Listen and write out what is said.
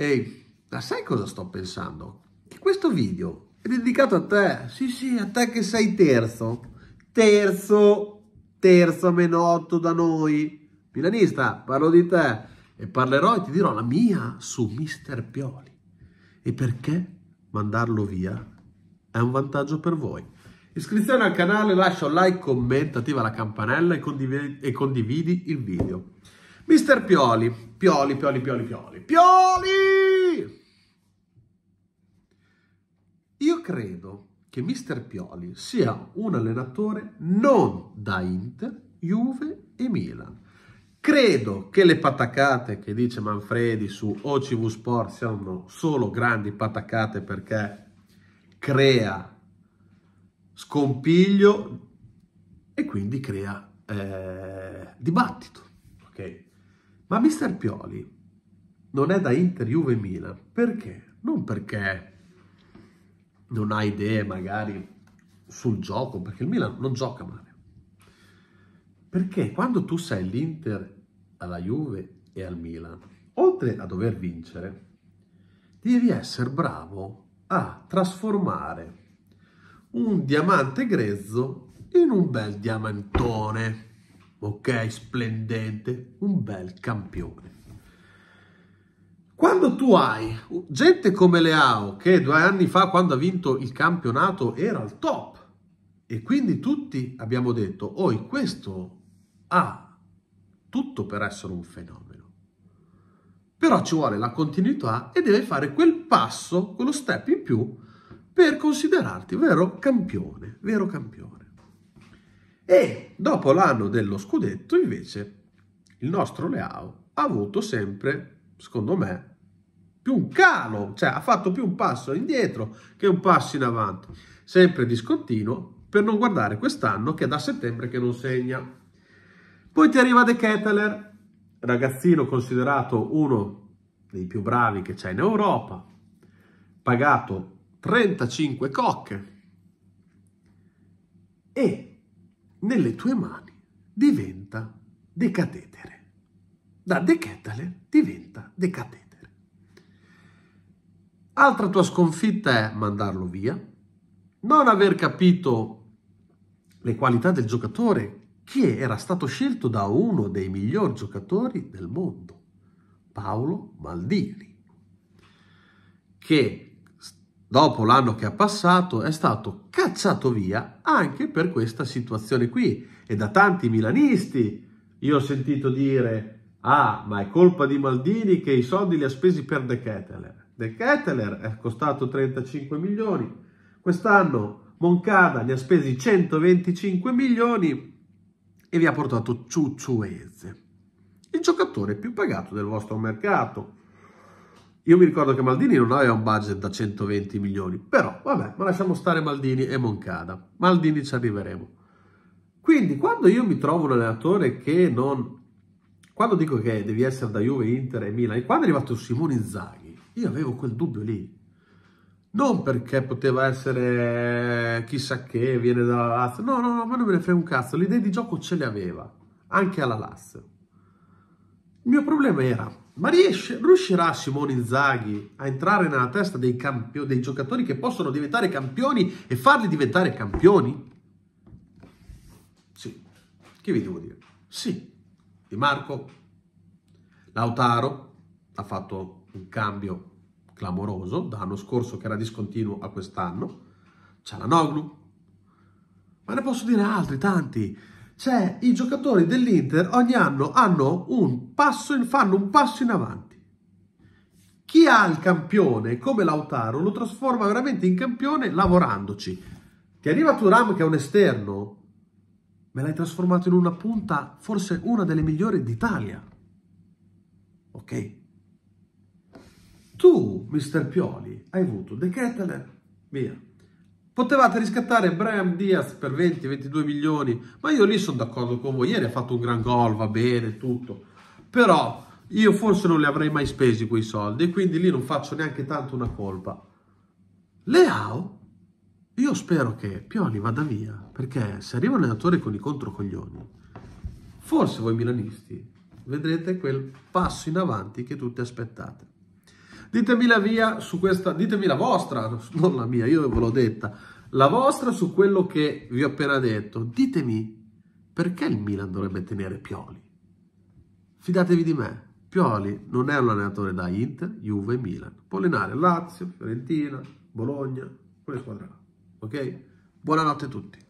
Ehi, ma sai cosa sto pensando? Che questo video è dedicato a te, sì sì, a te che sei terzo, terzo, terzo meno 8 da noi. Milanista, parlo di te e parlerò e ti dirò la mia su Mister Pioli. E perché mandarlo via è un vantaggio per voi. Iscrizione al canale, lascia un like, commenta, attiva la campanella e condividi, e condividi il video. Mister Pioli, Pioli, Pioli, Pioli, Pioli, Pioli! Io credo che Mister Pioli sia un allenatore non da Inter, Juve e Milan. Credo che le patacate che dice Manfredi su OCV Sport siano solo grandi patacate perché crea scompiglio e quindi crea eh, dibattito. Okay? Ma mister Pioli non è da Inter, Juve e Milan. Perché? Non perché non ha idee magari sul gioco, perché il Milan non gioca male. Perché quando tu sei l'Inter alla Juve e al Milan, oltre a dover vincere, devi essere bravo a trasformare un diamante grezzo in un bel diamantone ok, splendente, un bel campione. Quando tu hai gente come Leao, che due anni fa, quando ha vinto il campionato, era al top, e quindi tutti abbiamo detto, oh, questo ha tutto per essere un fenomeno. Però ci vuole la continuità e deve fare quel passo, quello step in più, per considerarti vero campione, vero campione. E dopo l'anno dello scudetto, invece, il nostro Leao ha avuto sempre, secondo me, più un calo, cioè ha fatto più un passo indietro che un passo in avanti, sempre discontinuo, per non guardare quest'anno che è da settembre che non segna. Poi ti arriva De Ketteler, ragazzino considerato uno dei più bravi che c'è in Europa, pagato 35 cocche e nelle tue mani diventa decatetere. Da decathlon diventa decatetere. Altra tua sconfitta è mandarlo via, non aver capito le qualità del giocatore che era stato scelto da uno dei migliori giocatori del mondo, Paolo Maldini, che dopo l'anno che ha passato, è stato cacciato via anche per questa situazione qui. E da tanti milanisti io ho sentito dire, ah, ma è colpa di Maldini che i soldi li ha spesi per De Ketteler. De Ketteler è costato 35 milioni, quest'anno Moncada ne ha spesi 125 milioni e vi ha portato Ciucciuese, il giocatore più pagato del vostro mercato. Io mi ricordo che Maldini non aveva un budget da 120 milioni, però vabbè, ma lasciamo stare Maldini e Moncada. Maldini ci arriveremo. Quindi quando io mi trovo un allenatore che non... Quando dico che devi essere da Juve, Inter e Milan, e quando è arrivato Simone Inzaghi, io avevo quel dubbio lì. Non perché poteva essere chissà che, viene dalla Lazio. No, no, no, ma non me ne frega un cazzo. L'idea di gioco ce l'aveva, anche alla Lazio. Il mio problema era, ma riesce, riuscirà Simone Inzaghi a entrare nella testa dei, campio, dei giocatori che possono diventare campioni e farli diventare campioni? Sì. Che vi devo dire? Sì. Di Marco, Lautaro, ha fatto un cambio clamoroso dall'anno scorso che era discontinuo a quest'anno. C'è la Noglu. Ma ne posso dire altri, tanti. Cioè, i giocatori dell'Inter ogni anno hanno un passo in, fanno un passo in avanti. Chi ha il campione come Lautaro lo trasforma veramente in campione lavorandoci. Ti arriva Turam che è un esterno, me l'hai trasformato in una punta, forse una delle migliori d'Italia. Ok? Tu, mister Pioli, hai avuto De Kettler, via. Potevate riscattare Brian Diaz per 20-22 milioni, ma io lì sono d'accordo con voi. Ieri ha fatto un gran gol, va bene, tutto. Però io forse non li avrei mai spesi quei soldi, quindi lì non faccio neanche tanto una colpa. Leao, io spero che Pioli vada via, perché se arriva un allenatore con i controcoglioni, forse voi milanisti vedrete quel passo in avanti che tutti aspettate. Ditemi la via su questa, ditemi la vostra, non la mia, io ve l'ho detta, la vostra su quello che vi ho appena detto. Ditemi perché il Milan dovrebbe tenere Pioli. Fidatevi di me. Pioli non è un allenatore da Inter, Juve e Milan. Pollinare, Lazio, Fiorentina, Bologna, quelle squadre là. Ok? Buonanotte a tutti.